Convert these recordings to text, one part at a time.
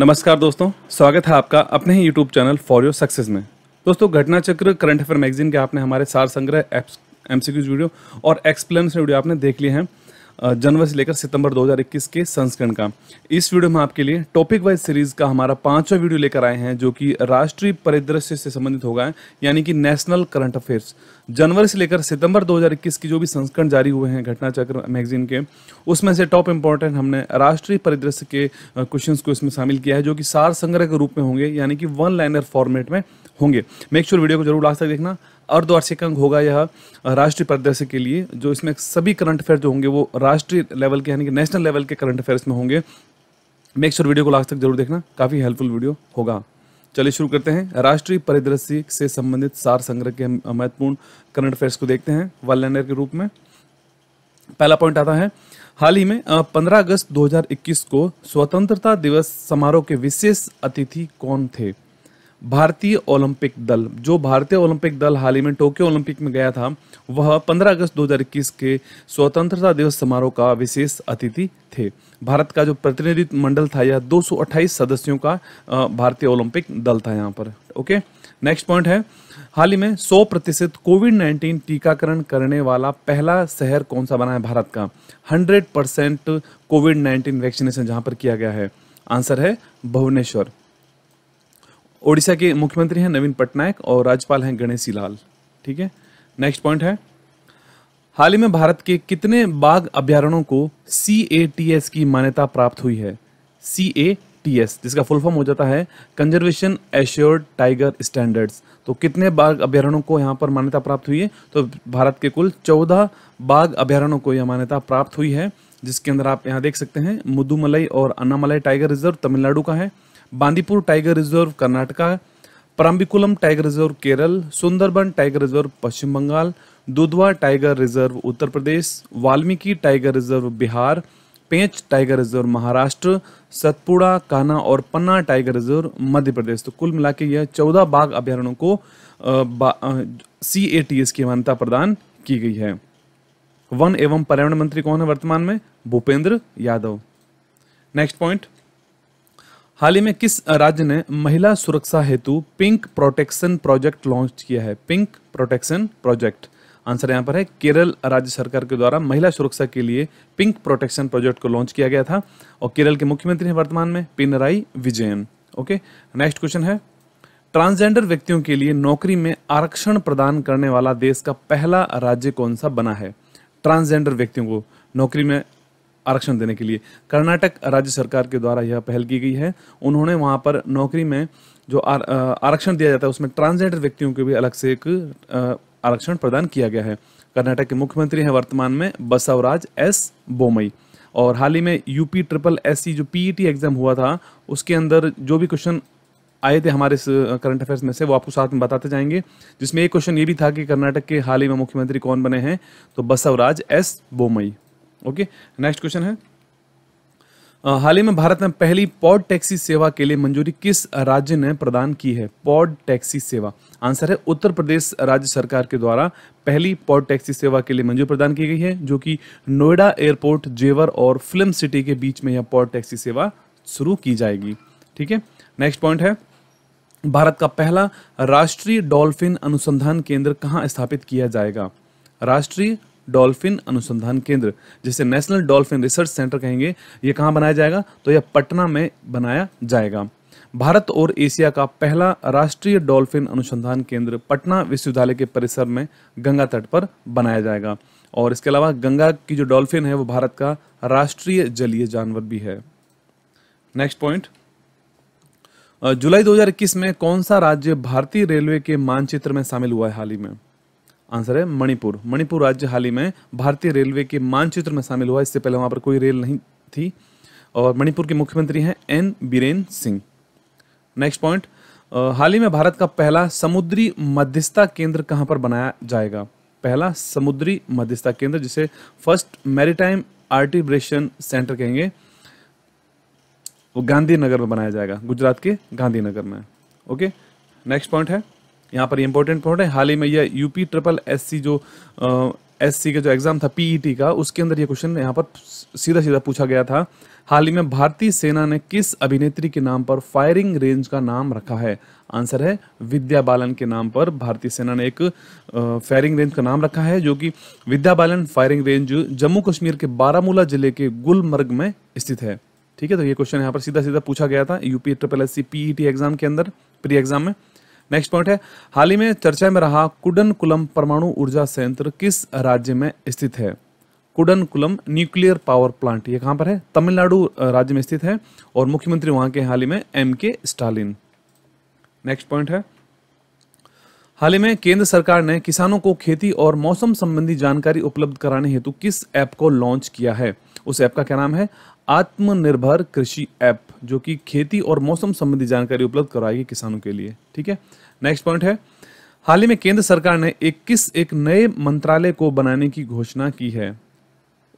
नमस्कार दोस्तों स्वागत है आपका अपने ही YouTube channel for your success में दोस्तों घटना चक्र करंट अफेयर मैगजीन के आपने हमारे सार संग्रह एम सी वीडियो और एक्सप्लेन वीडियो आपने देख लिए हैं जनवरी से लेकर सितंबर 2021 के संस्करण का इस वीडियो में आपके लिए टॉपिक वाइज सीरीज का हमारा पांचवा वीडियो लेकर आए हैं जो कि राष्ट्रीय परिदृश्य से संबंधित होगा यानी कि नेशनल करंट अफेयर्स जनवरी से लेकर सितंबर 2021 की जो भी संस्करण जारी हुए हैं घटना चक्र मैगजीन के उसमें से टॉप इम्पोर्टेंट हमने राष्ट्रीय परिदृश्य के क्वेश्चन को इसमें शामिल किया है जो कि सार संग्रह के रूप में होंगे यानी कि वन लाइनर फॉर्मेट में होंगे मेक श्योर sure वीडियो को जरूर लास्ट तक देखना अर्धवार्षिक अंक होगा यह राष्ट्रीय परिदृश्य के लिए जो इसमें सभी करंट अफेयर जो होंगे वो राष्ट्रीय लेवल के यानी कि नेशनल लेवल के करंट अफेयर इसमें होंगे मेक श्योर वीडियो को लास्ट तक जरूर देखना काफ़ी हेल्पफुल वीडियो होगा चलिए शुरू करते हैं राष्ट्रीय परिदृश्य से संबंधित सार संग्रह के महत्वपूर्ण करंट अफेयर्स को देखते हैं वर्ल्ड के रूप में पहला पॉइंट आता है हाल ही में 15 अगस्त 2021 को स्वतंत्रता दिवस समारोह के विशेष अतिथि कौन थे भारतीय ओलंपिक दल जो भारतीय ओलंपिक दल हाल ही में टोक्यो ओलंपिक में गया था वह 15 अगस्त 2021 के स्वतंत्रता दिवस समारोह का विशेष अतिथि थे भारत का जो प्रतिनिधित्व मंडल था यह 228 सदस्यों का भारतीय ओलंपिक दल था यहाँ पर ओके नेक्स्ट पॉइंट है हाल ही में 100 प्रतिशत कोविड 19 टीकाकरण करने वाला पहला शहर कौन सा बना है भारत का 100 परसेंट कोविड 19 वैक्सीनेशन जहाँ पर किया गया है आंसर है भुवनेश्वर ओडिशा के मुख्यमंत्री हैं नवीन पटनायक और राज्यपाल हैं गणेशी लाल ठीक है नेक्स्ट पॉइंट है हाल ही में भारत के कितने बाघ अभ्यारणों को सी ए टी एस की मान्यता प्राप्त हुई है सी ए टी एस जिसका फुल फॉर्म हो जाता है कंजर्वेशन एश्योर्ड टाइगर स्टैंडर्ड्स तो कितने बाघ अभ्यारणों को यहाँ पर मान्यता प्राप्त हुई है तो भारत के कुल चौदह बाघ अभ्यारणों को यह मान्यता प्राप्त हुई है जिसके अंदर आप यहाँ देख सकते हैं मुदुमलई और अन्नामलई टाइगर रिजर्व तमिलनाडु का है Bandipur tiger reserve Karnataka Parambikulam tiger reserve Kerala Sundarban tiger reserve Paschim Bengal Dudhwa tiger reserve Uttar Pradesh Valmiki tiger reserve Bihar Pench tiger reserve Maharashtra Satpura Kanha और पन्ना टाइगर रिजर्व मध्य प्रदेश तो कुल मिला यह चौदह बाघ अभ्यारण्यों को सी ए टी एस की मान्यता प्रदान की गई है वन एवं पर्यावरण मंत्री कौन है वर्तमान में भूपेंद्र यादव नेक्स्ट पॉइंट हाल ही में किस राज्य ने महिला सुरक्षा हेतु पिंक प्रोटेक्शन प्रोजेक्ट लॉन्च किया है पिंक प्रोटेक्शन प्रोजेक्ट आंसर यहां पर है केरल राज्य सरकार के द्वारा महिला सुरक्षा के लिए पिंक प्रोटेक्शन प्रोजेक्ट को लॉन्च किया गया था और केरल के मुख्यमंत्री हैं वर्तमान में Pinarayi Vijayan okay next question है ट्रांसजेंडर व्यक्तियों के लिए नौकरी में आरक्षण प्रदान करने वाला देश का पहला राज्य कौन सा बना है ट्रांसजेंडर व्यक्तियों को नौकरी में आरक्षण देने के लिए कर्नाटक राज्य सरकार के द्वारा यह पहल की गई है उन्होंने वहाँ पर नौकरी में जो आरक्षण दिया जाता है उसमें ट्रांसजेंडर व्यक्तियों के भी अलग से एक आरक्षण प्रदान किया गया है कर्नाटक के मुख्यमंत्री हैं वर्तमान में बसवराज एस बोमई और हाल ही में यूपी ट्रिपल एस जो पीईटी एग्जाम e हुआ था उसके अंदर जो भी क्वेश्चन आए थे हमारे करंट अफेयर्स में से वो आपको साथ में बताते जाएंगे जिसमें एक क्वेश्चन ये भी था कि कर्नाटक के हाल ही में मुख्यमंत्री कौन बने हैं तो Basavaraj S Bommai okay next question है हाल ही में भारत में पहली पॉड टैक्सी सेवा के लिए मंजूरी किस राज्य ने प्रदान की है पॉड टैक्सी सेवा आंसर है उत्तर प्रदेश राज्य सरकार के द्वारा पहली पॉड टैक्सी सेवा के लिए मंजूरी प्रदान की गई है जो कि नोएडा एयरपोर्ट जेवर और फिल्म सिटी के बीच में यह पॉड टैक्सी सेवा शुरू की जाएगी ठीक है नेक्स्ट पॉइंट है भारत का पहला राष्ट्रीय डॉल्फिन अनुसंधान केंद्र कहाँ स्थापित किया जाएगा राष्ट्रीय डॉल्फिन अनुसंधान केंद्र जिसे नेशनल डॉल्फिन रिसर्च सेंटर कहेंगे ये कहाँ बनाया जाएगा तो यह पटना में बनाया जाएगा भारत और एशिया का पहला राष्ट्रीय डॉल्फिन अनुसंधान केंद्र पटना विश्वविद्यालय के परिसर में गंगा तट पर बनाया जाएगा और इसके अलावा गंगा की जो डॉल्फिन है वो भारत का राष्ट्रीय जलीय जानवर भी है नेक्स्ट पॉइंट जुलाई 2021 में कौन सा राज्य भारतीय रेलवे के मानचित्र में शामिल हुआ है हाल ही में आंसर है मणिपुर मणिपुर राज्य हाल ही में भारतीय रेलवे के मानचित्र में शामिल हुआ इससे पहले वहां पर कोई रेल नहीं थी और मणिपुर के मुख्यमंत्री हैं N Biren Singh next point हाल ही में भारत का पहला समुद्री मध्यस्थता केंद्र कहां पर बनाया जाएगा पहला समुद्री मध्यस्थता केंद्र जिसे फर्स्ट मैरिटाइम आर्टिब्रेशन सेंटर कहेंगे वो गांधीनगर में बनाया जाएगा गुजरात के गांधीनगर में ओके नेक्स्ट पॉइंट है यहाँ पर इम्पोर्टेंट पॉइंट है हाल ही में यह यूपी ट्रिपल एस जो एस का जो एग्जाम था पीईटी e का उसके अंदर यह क्वेश्चन यहाँ पर सीधा सीधा पूछा गया था हाल ही में भारतीय सेना ने किस अभिनेत्री के नाम पर फायरिंग रेंज का नाम रखा है आंसर है विद्या बालन के नाम पर भारतीय सेना ने एक फायरिंग रेंज का नाम रखा है जो कि विद्या बालन फायरिंग रेंज जम्मू कश्मीर के बारामूला जिले के गुलमर्ग में स्थित है ठीक है तो ये क्वेश्चन यहाँ पर सीधा सीधा पूछा गया था UP triple S C PET exam के अंदर प्री एग्जाम में नेक्स्ट पॉइंट है हाल ही में चर्चा में रहा कुडनकुलम परमाणु ऊर्जा संयंत्र किस राज्य में स्थित है कुडनकुलम न्यूक्लियर पावर प्लांट ये कहाँ पर है तमिलनाडु राज्य में स्थित है और मुख्यमंत्री वहां के हाल ही में एम के स्टालिन नेक्स्ट पॉइंट है हाल ही में केंद्र सरकार ने किसानों को खेती और मौसम संबंधी जानकारी उपलब्ध कराने हेतु किस ऐप को लॉन्च किया है उस ऐप का क्या नाम है आत्मनिर्भर कृषि ऐप जो कि खेती और मौसम संबंधी जानकारी उपलब्ध कराएगी किसानों के लिए ठीक है नेक्स्ट पॉइंट है हाल ही में केंद्र सरकार ने 21 एक नए मंत्रालय को बनाने की घोषणा की है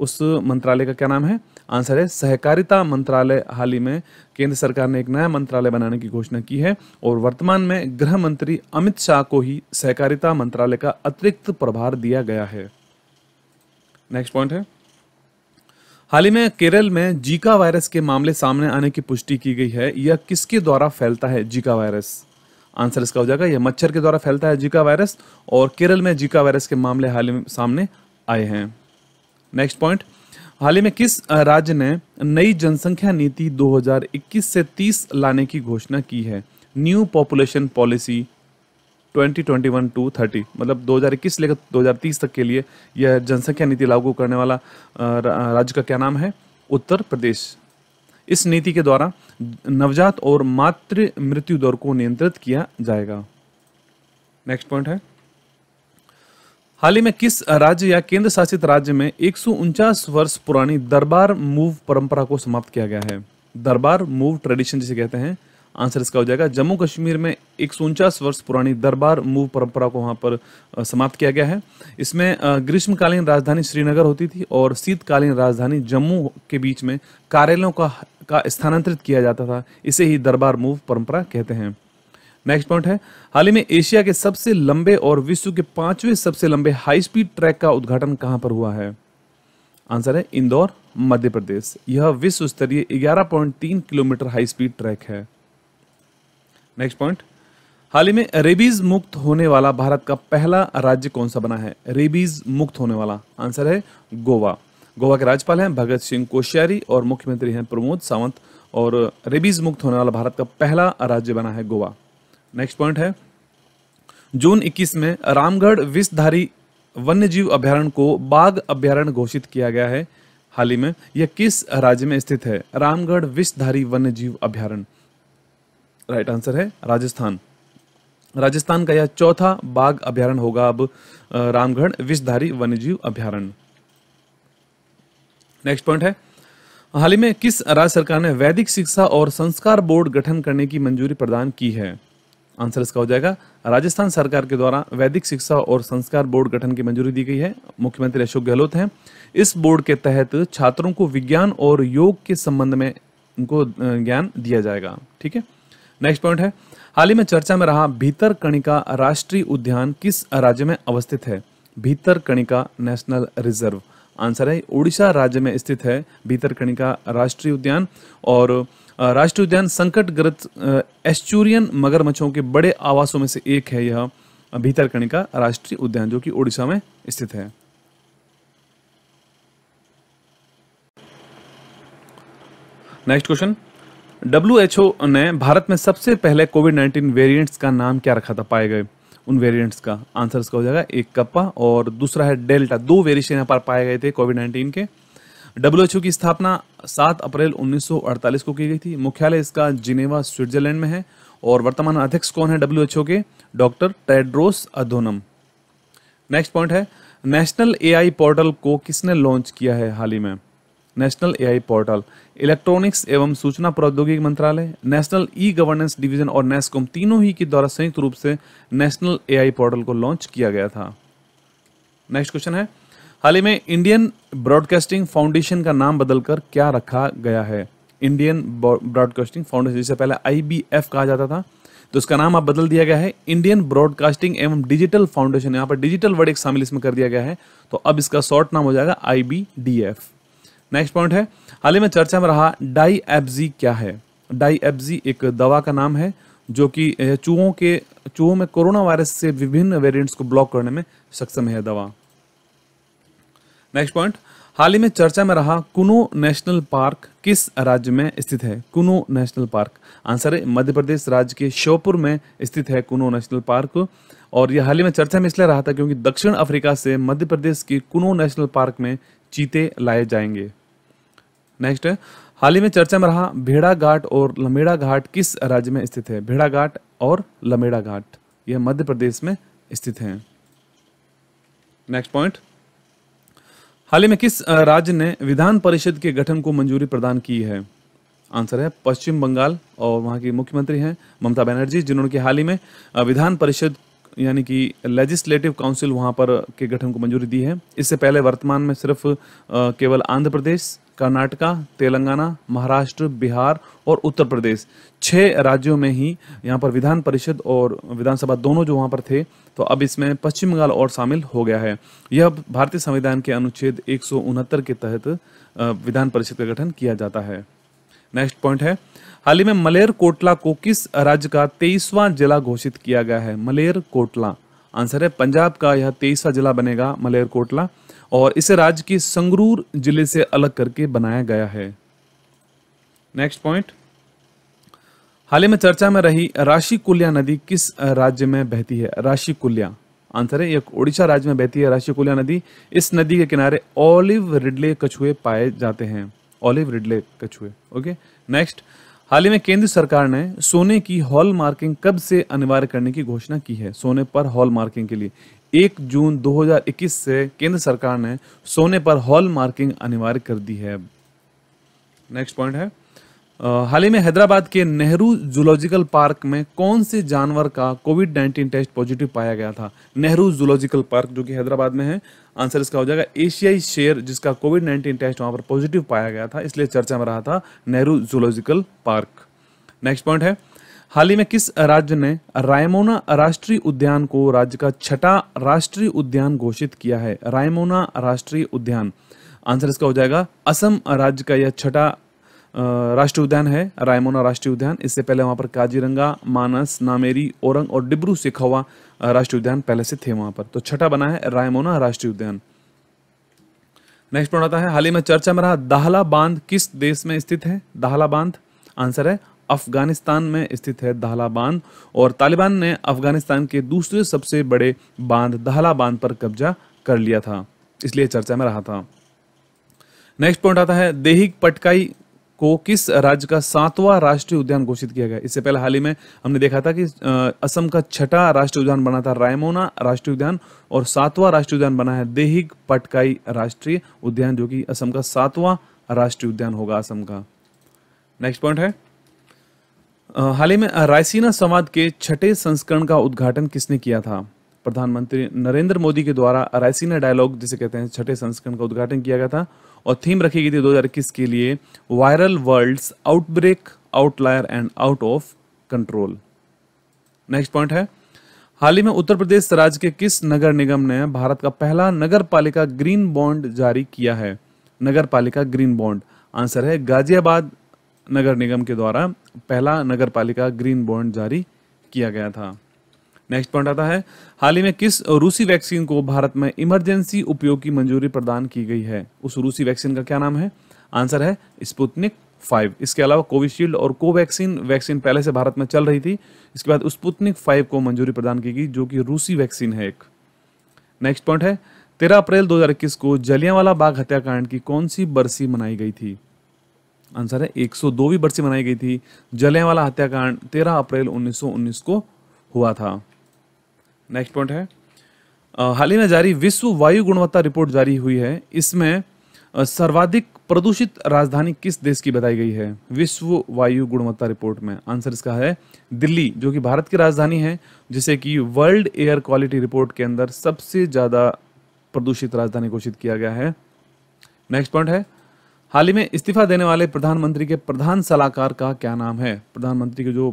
उस मंत्रालय का क्या नाम है आंसर है सहकारिता मंत्रालय हाल ही में केंद्र सरकार ने एक नया मंत्रालय बनाने की घोषणा की है और वर्तमान में गृह मंत्री अमित शाह को ही सहकारिता मंत्रालय का अतिरिक्त प्रभार दिया गया है नेक्स्ट पॉइंट है हाल ही में केरल में जीका वायरस के मामले सामने आने की पुष्टि की गई है यह किसके द्वारा फैलता है जीका वायरस आंसर इसका हो जाएगा यह मच्छर के द्वारा फैलता है जीका वायरस और केरल में जीका वायरस के मामले हाल ही में सामने आए हैं नेक्स्ट पॉइंट हाल ही में किस राज्य ने नई जनसंख्या नीति 2021 से 30 लाने की घोषणा की है new population policy twenty twenty one to thirty मतलब दो हज़ार इक्कीस लेकर दो हज़ार तीस तक के लिए यह जनसंख्या नीति लागू करने वाला राज्य का क्या नाम है उत्तर प्रदेश इस नीति के द्वारा नवजात और मातृ मृत्यु दर को नियंत्रित किया जाएगा नेक्स्ट पॉइंट है हाल ही में किस राज्य या केंद्र शासित राज्य में एक वर्ष पुरानी दरबार मूव परंपरा को समाप्त किया गया है दरबार मूव ट्रेडिशन जिसे कहते हैं आंसर इसका हो जाएगा जम्मू कश्मीर में एक वर्ष पुरानी दरबार मूव परंपरा को वहां पर समाप्त किया गया है इसमें ग्रीष्मकालीन राजधानी श्रीनगर होती थी और शीतकालीन राजधानी जम्मू के बीच में कार्यालयों का का स्थानांतरित किया जाता था इसे ही दरबार मूव परंपरा कहते हैं नेक्स्ट पॉइंट है हाल ही में एशिया के सबसे लंबे और विश्व के पांचवें सबसे लंबे हाई स्पीड ट्रैक का उद्घाटन कहां पर हुआ है आंसर है इंदौर मध्य प्रदेश यह विश्व स्तरीय 11.3 किलोमीटर हाई स्पीड ट्रैक है नेक्स्ट पॉइंट हाल ही में रेबीज मुक्त होने वाला भारत का पहला राज्य कौन सा बना है रेबीज मुक्त होने वाला आंसर है गोवा गोवा के राज्यपाल हैं भगत सिंह कोश्यारी और मुख्यमंत्री हैं प्रमोद सावंत और रेबीज मुक्त होने वाला भारत का पहला राज्य बना है गोवा नेक्स्ट पॉइंट है जून 21 में रामगढ़ विषधारी जीव अभ्यारण्य को बाघ अभ्यारण्य घोषित किया गया है हाल ही में यह किस राज्य में स्थित है रामगढ़ विषधारी जीव अभ्यारण्य राइट आंसर है राजस्थान राजस्थान का यह चौथा बाघ अभ्यारण होगा अब रामगढ़ विषधारी वन्यजीव अभ्यारण नेक्स्ट पॉइंट है हाल ही में किस राज्य सरकार ने वैदिक शिक्षा और संस्कार बोर्ड गठन करने की मंजूरी प्रदान की है आंसर इसका हो जाएगा राजस्थान सरकार के द्वारा वैदिक शिक्षा और संस्कार बोर्ड गठन की मंजूरी दी गई है मुख्यमंत्री अशोक गहलोत हैं इस बोर्ड के तहत छात्रों को विज्ञान और योग के संबंध में उनको ज्ञान दिया जाएगा ठीक है नेक्स्ट पॉइंट है हाल ही में चर्चा में रहा भीतर कणिका राष्ट्रीय उद्यान किस राज्य में अवस्थित है भीतर कणिका नेशनल रिजर्व आंसर है उड़ीसा राज्य में स्थित है भीतर कणिका राष्ट्रीय उद्यान और राष्ट्रीय उद्यान संकटग्रस्त एस्चुरियन मगरमच्छों के बड़े आवासों में से एक है यह भीतर कणिका राष्ट्रीय उद्यान जो कि उड़ीसा में स्थित है नेक्स्ट क्वेश्चन डब्ल्यू ने भारत में सबसे पहले कोविड 19 वेरिएंट्स का नाम क्या रखा था पाए गए उन वेरिएंट्स का आंसर इसका हो जाएगा एक कप्पा और दूसरा है डेल्टा दो वेरिएशन यहाँ पर पाए गए थे कोविड 19 के डब्ल्यू की स्थापना 7 अप्रैल 1948 को की गई थी मुख्यालय इसका जिनेवा स्विट्जरलैंड में है और वर्तमान अध्यक्ष कौन है डब्ल्यू के doctor Tedros Adhanom next point है नेशनल एआई पोर्टल को किसने लॉन्च किया है हाल ही में नेशनल एआई पोर्टल इलेक्ट्रॉनिक्स एवं सूचना प्रौद्योगिकी मंत्रालय नेशनल ई गवर्नेंस डिवीजन और नेस्कोम तीनों ही के द्वारा संयुक्त रूप से नेशनल एआई पोर्टल को लॉन्च किया गया था नेक्स्ट क्वेश्चन है हाल ही में इंडियन ब्रॉडकास्टिंग फाउंडेशन का नाम बदलकर क्या रखा गया है इंडियन ब्रॉडकास्टिंग फाउंडेशन जिसे पहले आई कहा जाता था तो उसका नाम अब बदल दिया गया है इंडियन ब्रॉडकास्टिंग एवं डिजिटल फाउंडेशन यहाँ पर डिजिटल वर्ड एक शामिल इसमें कर दिया गया है तो अब इसका शॉर्ट नाम हो जाएगा आई नेक्स्ट पॉइंट है हाल ही में चर्चा में रहा डाई एब्जी क्या है डाई एब्जी एक दवा का नाम है जो कि चूहों के चूहों में कोरोना वायरस से विभिन्न वेरिएंट्स को ब्लॉक करने में सक्षम है दवा नेक्स्ट पॉइंट हाल ही में चर्चा में रहा कुनो नेशनल पार्क किस राज्य में स्थित है कुनो नेशनल पार्क आंसर है मध्य प्रदेश राज्य के श्योपुर में स्थित है कुनो नेशनल पार्क और यह हाल ही में चर्चा में इसलिए रहा था क्योंकि दक्षिण अफ्रीका से मध्य प्रदेश के कुनो नेशनल पार्क में चीते लाए जाएंगे नेक्स्ट है हाल ही में चर्चा में रहा भेड़ा घाट और लमेड़ा घाट किस राज्य में स्थित है भेड़ा घाट और लमेड़ा घाट यह मध्य प्रदेश में स्थित है नेक्स्ट पॉइंट हाल ही में किस राज्य ने विधान परिषद के गठन को मंजूरी प्रदान की है आंसर है पश्चिम बंगाल और वहां की मुख्यमंत्री हैं ममता बनर्जी जिन्होंने हाल ही में विधान परिषद यानी कि लेजिस्लेटिव काउंसिल वहां पर के गठन को मंजूरी दी है इससे पहले वर्तमान में सिर्फ केवल आंध्र प्रदेश कर्नाटका तेलंगाना महाराष्ट्र बिहार और उत्तर प्रदेश छह राज्यों में ही यहाँ पर विधान परिषद और विधानसभा दोनों जो वहाँ पर थे तो अब इसमें पश्चिम बंगाल और शामिल हो गया है यह भारतीय संविधान के अनुच्छेद एक के तहत विधान परिषद का गठन किया जाता है नेक्स्ट पॉइंट है हाल ही में मलेर कोटला को किस राज्य का तेईसवां जिला घोषित किया गया है मलेर कोटला आंसर है पंजाब का यह तेईसवा जिला बनेगा मलेरकोटला और इसे राज्य के संगरूर जिले से अलग करके बनाया गया है नेक्स्ट पॉइंट हाल ही में चर्चा में रही राशि कुल्या नदी किस राज्य में बहती है राशि कुल्या आंसर है यह ओडिशा राज्य में बहती है राशि कुल्या नदी इस नदी के किनारे ऑलिव रिडले कछुए पाए जाते हैं ऑलिव रिडले कछुए ओके नेक्स्ट हाल ही में केंद्र सरकार ने सोने की हॉल मार्किंग कब से अनिवार्य करने की घोषणा की है सोने पर हॉल मार्किंग के लिए एक जून 2021 से केंद्र सरकार ने सोने पर हॉल मार्किंग अनिवार्य कर दी है नेक्स्ट पॉइंट है हाल ही में हैदराबाद के नेहरू जूलॉजिकल पार्क में कौन से जानवर का कोविड 19 टेस्ट पॉजिटिव पाया गया था नेहरू जूलॉजिकल पार्क जो कि हैदराबाद में है आंसर इसका हो जाएगा एशियाई शेर जिसका कोविड 19 टेस्ट वहां पर पॉजिटिव पाया गया था इसलिए चर्चा में रहा था Nehru zoological park next point है हाल ही में किस राज्य ने रायमोना राष्ट्रीय उद्यान को राज्य का छठा राष्ट्रीय उद्यान घोषित किया है रायमोना राष्ट्रीय उद्यान आंसर इसका हो जाएगा असम राज्य का यह छठा राष्ट्रीय उद्यान है रायमोना राष्ट्रीय उद्यान इससे पहले वहाँ पर काजीरंगा मानस नामेरी औरंग और डिब्रू सिखवा राष्ट्रीय उद्यान पहले से थे वहाँ पर तो छठा बना है रायमोना राष्ट्रीय उद्यान नेक्स्ट पॉइंट आता है हाल ही में चर्चा में रहा दाहला बांध किस देश में स्थित है दाहला बांध आंसर है अफगानिस्तान में स्थित है दाहला बांध और तालिबान ने अफगानिस्तान के दूसरे सबसे बड़े बांध दाहला बांध पर कब्जा कर लिया था इसलिए चर्चा में रहा था नेक्स्ट पॉइंट आता है देहिक पटकाई को किस राज्य का सातवां राष्ट्रीय उद्यान घोषित किया गया इससे पहले हाल ही में हमने देखा था कि असम का छठा राष्ट्रीय उद्यान बना था रायमोना राष्ट्रीय उद्यान और सातवां राष्ट्रीय उद्यान बना है देहिक पटकाई राष्ट्रीय उद्यान जो कि असम का सातवां राष्ट्रीय उद्यान होगा असम का नेक्स्ट पॉइंट है हाल ही में रायसीना संवाद के छठे संस्करण का उद्घाटन किसने किया था प्रधानमंत्री नरेंद्र मोदी के द्वारा रायसीना डायलॉग जिसे कहते हैं छठे संस्करण का उद्घाटन किया गया था और थीम रखी गई थी 2021 के लिए viral worlds outbreak outlier and out of control next point है हाल ही में उत्तर प्रदेश राज्य के किस नगर निगम ने भारत का पहला नगर पालिका ग्रीन बॉन्ड जारी किया है नगर पालिका ग्रीन बॉन्ड आंसर है गाजियाबाद नगर निगम के द्वारा पहला नगर पालिका ग्रीन बॉन्ड जारी किया गया था नेक्स्ट पॉइंट आता है हाल ही में किस रूसी वैक्सीन को भारत में इमरजेंसी उपयोग की मंजूरी प्रदान की गई है उस रूसी वैक्सीन का क्या नाम है आंसर है स्पुतनिक फाइव इसके अलावा कोविशील्ड और कोवैक्सीन वैक्सीन पहले से भारत में चल रही थी इसके बाद स्पुतनिक फाइव को मंजूरी प्रदान की गई जो कि रूसी वैक्सीन है एक नेक्स्ट पॉइंट है तेरह अप्रैल दो को जलियावाला बाग हत्याकांड की कौन सी बरसी मनाई गई थी आंसर है एक 102वीं बरसी मनाई गई थी जलियावाला हत्याकांड तेरह अप्रैल उन्नीस को हुआ था नेक्स्ट पॉइंट है हाल ही में जारी विश्व वायु गुणवत्ता रिपोर्ट जारी हुई है इसमें सर्वाधिक प्रदूषित राजधानी किस देश की बताई गई है विश्व वायु गुणवत्ता रिपोर्ट में आंसर इसका है दिल्ली जो कि भारत की राजधानी है जिसे कि वर्ल्ड एयर क्वालिटी रिपोर्ट के अंदर सबसे ज़्यादा प्रदूषित राजधानी घोषित किया गया है नेक्स्ट पॉइंट है हाल ही में इस्तीफा देने वाले प्रधानमंत्री के प्रधान सलाहकार का क्या नाम है प्रधानमंत्री के जो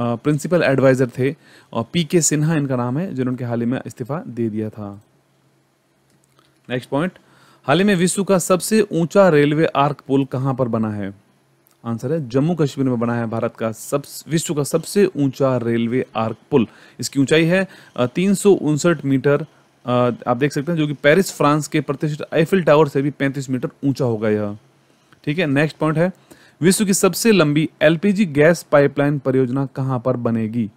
प्रिंसिपल एडवाइज़र थे और पी के सिन्हा इनका नाम है जिन्होंने हाल ही में इस्तीफा दे दिया था नेक्स्ट पॉइंट हाल ही में विश्व का सबसे ऊंचा रेलवे आर्क पुल कहां पर बना है आंसर है जम्मू कश्मीर में बना है भारत का सब विश्व का सबसे ऊंचा रेलवे आर्क पुल इसकी ऊंचाई है तीन मीटर आप देख सकते हैं जो कि पेरिस फ्रांस के प्रतिष्ठित आईफिल टावर से भी 35 मीटर ऊंचा होगा यह ठीक है नेक्स्ट पॉइंट है विश्व की सबसे लंबी एलपीजी गैस पाइपलाइन परियोजना कहां पर बनेगी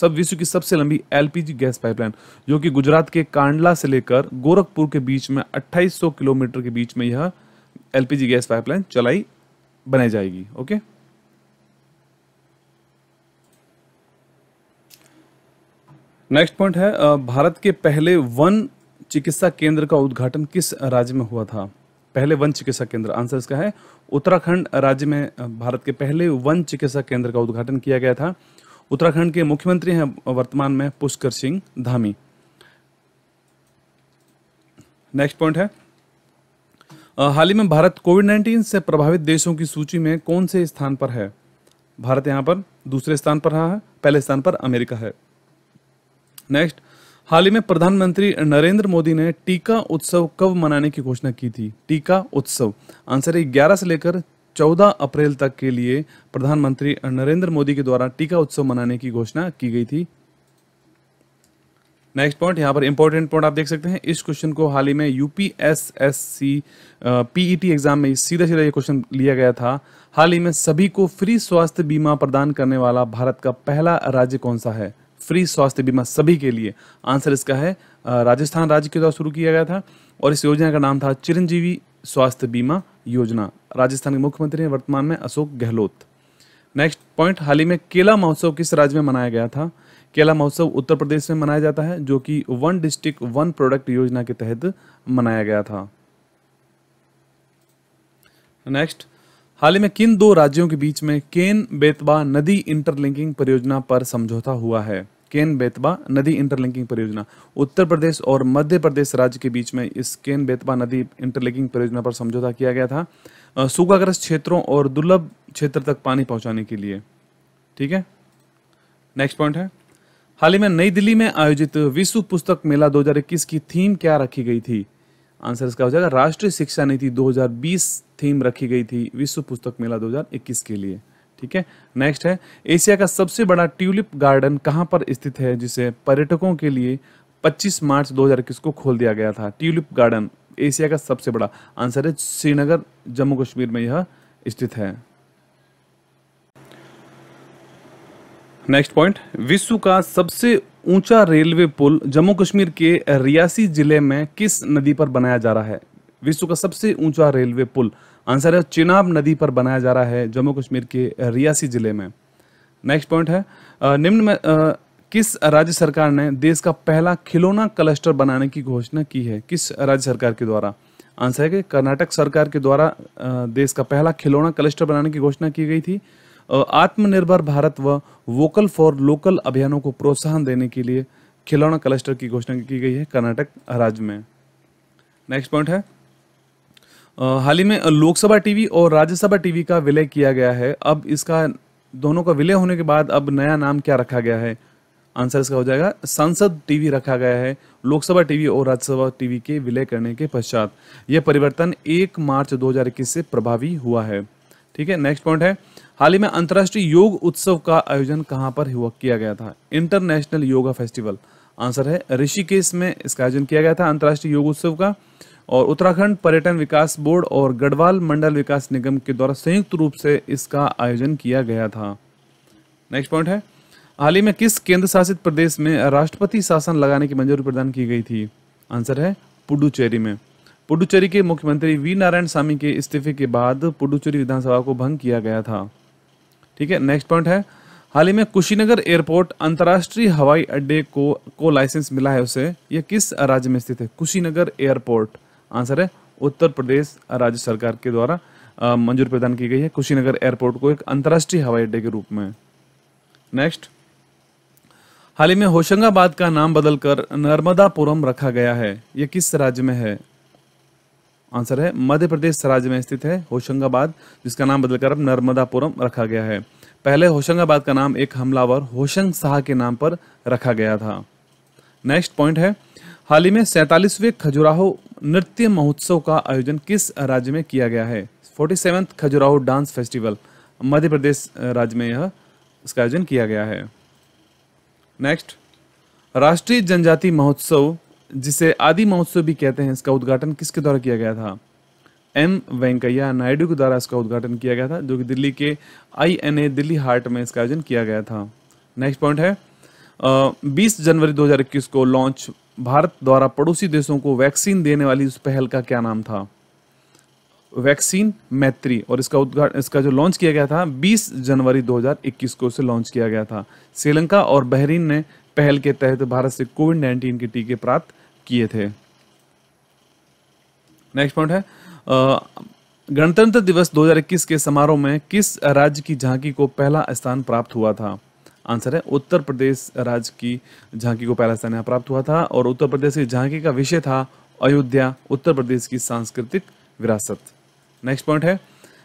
सब विश्व की सबसे लंबी एलपीजी गैस पाइपलाइन जो कि गुजरात के कांडला से लेकर गोरखपुर के बीच में 2800 किलोमीटर के बीच में यह एलपीजी गैस पाइपलाइन चलाई बनाई जाएगी ओके नेक्स्ट पॉइंट है भारत के पहले वन चिकित्सा केंद्र का उद्घाटन किस राज्य में हुआ था पहले वन चिकित्सा केंद्र आंसर इसका है उत्तराखंड राज्य में भारत के पहले वन चिकित्सा केंद्र का उद्घाटन किया गया था उत्तराखंड के मुख्यमंत्री हैं वर्तमान में पुष्कर सिंह धामी नेक्स्ट पॉइंट है हाल ही में भारत कोविड नाइन्टीन से प्रभावित देशों की सूची में कौन से स्थान पर है भारत यहां पर दूसरे स्थान पर रहा है पहले स्थान पर अमेरिका है नेक्स्ट हाल ही में प्रधानमंत्री नरेंद्र मोदी ने टीका उत्सव कब मनाने की घोषणा की थी टीका उत्सव आंसर है ग्यारह से लेकर चौदह अप्रैल तक के लिए प्रधानमंत्री नरेंद्र मोदी के द्वारा टीका उत्सव मनाने की घोषणा की गई थी नेक्स्ट पॉइंट यहाँ पर इंपॉर्टेंट पॉइंट आप देख सकते हैं इस क्वेश्चन को हाल ही में यूपीएसएससी पीईटी एग्जाम में सीधा सीधा ये क्वेश्चन लिया गया था हाल ही में सभी को फ्री स्वास्थ्य बीमा प्रदान करने वाला भारत का पहला राज्य कौन सा है फ्री स्वास्थ्य बीमा सभी के लिए आंसर इसका है राजस्थान राज्य के द्वारा शुरू किया गया था और इस योजना का नाम था चिरंजीवी स्वास्थ्य बीमा योजना राजस्थान के मुख्यमंत्री हैं वर्तमान में अशोक गहलोत नेक्स्ट पॉइंट हाल ही में केला महोत्सव किस राज्य में मनाया गया था केला महोत्सव उत्तर प्रदेश में मनाया जाता है जो कि वन डिस्ट्रिक्ट वन प्रोडक्ट योजना के तहत मनाया गया था नेक्स्ट हाल ही में किन दो राज्यों के बीच में केन बेतबा नदी इंटरलिंकिंग परियोजना पर समझौता हुआ है केन बेतबा नदी इंटरलिंकिंग परियोजना उत्तर प्रदेश और मध्य प्रदेश राज्य के बीच में इस केन बेतबा नदी इंटरलिंकिंग परियोजना पर समझौता किया गया था सूखाग्रस्त क्षेत्रों और दुर्लभ क्षेत्र तक पानी पहुंचाने के लिए ठीक है नेक्स्ट पॉइंट है हाल ही में नई दिल्ली में आयोजित विश्व पुस्तक मेला 2021 की थीम क्या रखी गई थी आंसर इसका हो जाएगा राष्ट्रीय शिक्षा नीति 2020 थीम रखी गई थी विश्व पुस्तक मेला 2021 के लिए ठीक है नेक्स्ट है एशिया का सबसे बड़ा ट्यूलिप गार्डन कहां पर स्थित है जिसे पर्यटकों के लिए 25 मार्च 2021 को खोल दिया गया था ट्यूलिप गार्डन एशिया का सबसे बड़ा आंसर है श्रीनगर जम्मू कश्मीर में यह स्थित है नेक्स्ट पॉइंट विश्व का सबसे ऊंचा रेलवे पुल जम्मू कश्मीर के रियासी जिले में किस नदी पर बनाया जा रहा है विश्व का सबसे ऊंचा रेलवे पुल आंसर है चिनाब नदी पर बनाया जा रहा है जम्मू कश्मीर के रियासी जिले में नेक्स्ट पॉइंट है निम्न में किस राज्य सरकार ने देश का पहला खिलौना क्लस्टर बनाने की घोषणा की है किस राज्य सरकार के द्वारा आंसर है कि कर्नाटक सरकार के द्वारा देश का पहला खिलौना क्लस्टर बनाने की घोषणा की गई थी आत्मनिर्भर भारत व वोकल फॉर लोकल अभियानों को प्रोत्साहन देने के लिए खिलौना क्लस्टर की घोषणा की गई है कर्नाटक राज्य में नेक्स्ट पॉइंट है हाल ही में लोकसभा टीवी और राज्यसभा टीवी का विलय किया गया है अब इसका दोनों का विलय होने के बाद अब नया नाम क्या रखा गया है आंसर इसका हो जाएगा संसद टीवी रखा गया है लोकसभा टीवी और राज्यसभा टीवी के विलय करने के पश्चात यह परिवर्तन 1 मार्च 2021 से प्रभावी हुआ है ठीक है नेक्स्ट पॉइंट है हाल ही में अंतर्राष्ट्रीय योग उत्सव का आयोजन कहां पर हुआ किया गया था इंटरनेशनल योगा फेस्टिवल आंसर है ऋषिकेश में इसका आयोजन किया गया था अंतर्राष्ट्रीय योग उत्सव का और उत्तराखंड पर्यटन विकास बोर्ड और गढ़वाल मंडल विकास निगम के द्वारा संयुक्त रूप से इसका आयोजन किया गया था नेक्स्ट पॉइंट है हाल ही में किस केंद्र शासित प्रदेश में राष्ट्रपति शासन लगाने की मंजूरी प्रदान की गई थी आंसर है पुडुचेरी में पुडुचेरी के मुख्यमंत्री वी नारायण स्वामी के इस्तीफे के बाद पुडुचेरी विधानसभा को भंग किया गया था ठीक है नेक्स्ट पॉइंट है हाल ही में कुशीनगर एयरपोर्ट अंतर्राष्ट्रीय हवाई अड्डे को को लाइसेंस मिला है उसे यह किस राज्य में स्थित है कुशीनगर एयरपोर्ट आंसर है उत्तर प्रदेश राज्य सरकार के द्वारा मंजूर प्रदान की गई है कुशीनगर एयरपोर्ट को एक अंतर्राष्ट्रीय हवाई अड्डे के रूप में नेक्स्ट हाल ही में होशंगाबाद का नाम बदलकर नर्मदापुरम रखा गया है यह किस राज्य में है आंसर है मध्य प्रदेश राज्य में स्थित है होशंगाबाद जिसका नाम बदलकर अब नर्मदापुरम रखा गया है पहले होशंगाबाद का नाम एक हमलावर होशंग शाह के नाम पर रखा गया था नेक्स्ट पॉइंट है हाल ही में सैतालीसवें खजुराहो नृत्य महोत्सव का आयोजन किस राज्य में किया गया है forty seventh Khajuraho dance festival Madhya Pradesh राज्य में यह इसका आयोजन किया गया है नेक्स्ट राष्ट्रीय जनजाति महोत्सव जिसे आदि महोत्सव भी कहते हैं इसका उद्घाटन किसके द्वारा किया गया था एम वेंकैया नायडू के द्वारा इसका उद्घाटन किया गया था जो कि दिल्ली के I N A Delhi Haat में इसका आयोजन किया गया था नेक्स्ट पॉइंट है बीस जनवरी दो को लॉन्च भारत द्वारा पड़ोसी देशों को वैक्सीन देने वाली उस पहल का क्या नाम था वैक्सीन मैत्री और इसका उद्घाटन इसका जो लॉन्च किया गया था 20 जनवरी 2021 को इसे लॉन्च किया गया था श्रीलंका और बहरीन ने पहल के तहत भारत से कोविड नाइन्टीन के टीके प्राप्त किए थे नेक्स्ट पॉइंट है गणतंत्र दिवस 2021 के समारोह में किस राज्य की झांकी को पहला स्थान प्राप्त हुआ था आंसर है उत्तर प्रदेश राज्य की झांकी को पहला स्थान यहाँ प्राप्त हुआ था और उत्तर प्रदेश की झांकी का विषय था अयोध्या उत्तर प्रदेश की सांस्कृतिक विरासत नेक्स्ट पॉइंट है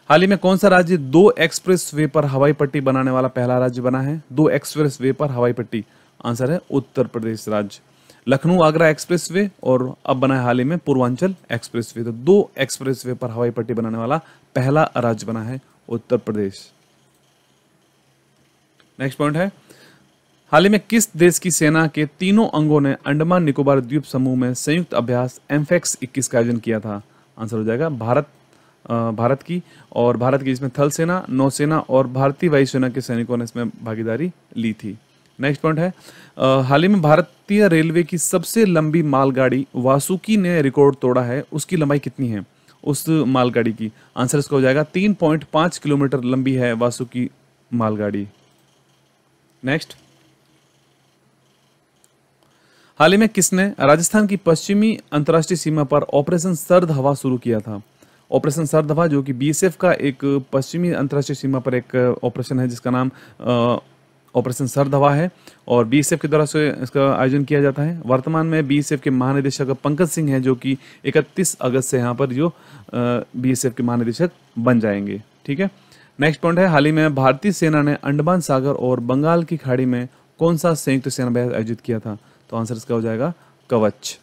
हाल ही में कौन सा राज्य दो एक्सप्रेस वे पर हवाई पट्टी बनाने वाला पहला राज्य बना है दो एक्सप्रेस वे पर हवाई पट्टी आंसर है उत्तर प्रदेश राज्य लखनऊ आगरा एक्सप्रेसवे और अब बना है हाल ही में पूर्वांचल एक्सप्रेसवे तो दो एक्सप्रेसवे पर हवाई पट्टी बनाने वाला पहला राज्य बना है उत्तर प्रदेश नेक्स्ट पॉइंट है हाल ही में किस देश की सेना के तीनों अंगों ने अंडमान निकोबार द्वीप समूह में संयुक्त अभ्यास एम्फेक्स इक्कीस का आयोजन किया था आंसर हो जाएगा भारत भारत की और भारत की इसमें थल सेना नौसेना और भारतीय वायुसेना के सैनिकों ने इसमें भागीदारी ली थी नेक्स्ट पॉइंट है हाल ही में भारत भारतीय रेलवे की सबसे लंबी मालगाड़ी वासुकी ने रिकॉर्ड तोड़ा है उसकी लंबाई कितनी है उस मालगाड़ी की आंसर इसका हो जाएगा तीन पॉइंट पांच किलोमीटर लंबी है वासुकी मालगाड़ी नेक्स्ट हाल ही में किसने राजस्थान की पश्चिमी अंतर्राष्ट्रीय सीमा पर ऑपरेशन सर्द हवा शुरू किया था ऑपरेशन सर्द हवा जो कि बीएसएफ का एक पश्चिमी अंतर्राष्ट्रीय सीमा पर एक ऑपरेशन है जिसका नाम ऑपरेशन सर धवा है और बी के द्वारा से इसका आयोजन किया जाता है वर्तमान में बी के महानिदेशक पंकज सिंह हैं जो कि 31 अगस्त से यहाँ पर जो बी के महानिदेशक बन जाएंगे ठीक है नेक्स्ट पॉइंट है हाल ही में भारतीय सेना ने अंडमान सागर और बंगाल की खाड़ी में कौन सा संयुक्त सेना अभ्यास आयोजित किया था तो आंसर इसका हो जाएगा कवच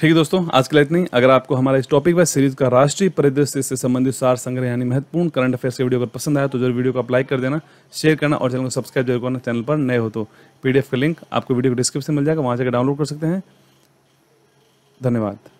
ठीक है दोस्तों आज के लिए इतनी अगर आपको हमारा इस टॉपिक व सीरीज का राष्ट्रीय परिदृश्य से संबंधित सार संग्रह यानी महत्वपूर्ण करंट अफेयर्स के वीडियो अगर पसंद आया तो जरूर वीडियो को लाइक कर देना शेयर करना और चैनल को सब्सक्राइब जरूर करना चैनल पर नए हो तो पीडीएफ का लिंक आपको वीडियो को डिस्क्रिप्शन मिल जाएगा वहाँ जाकर डाउनलोड कर सकते हैं धन्यवाद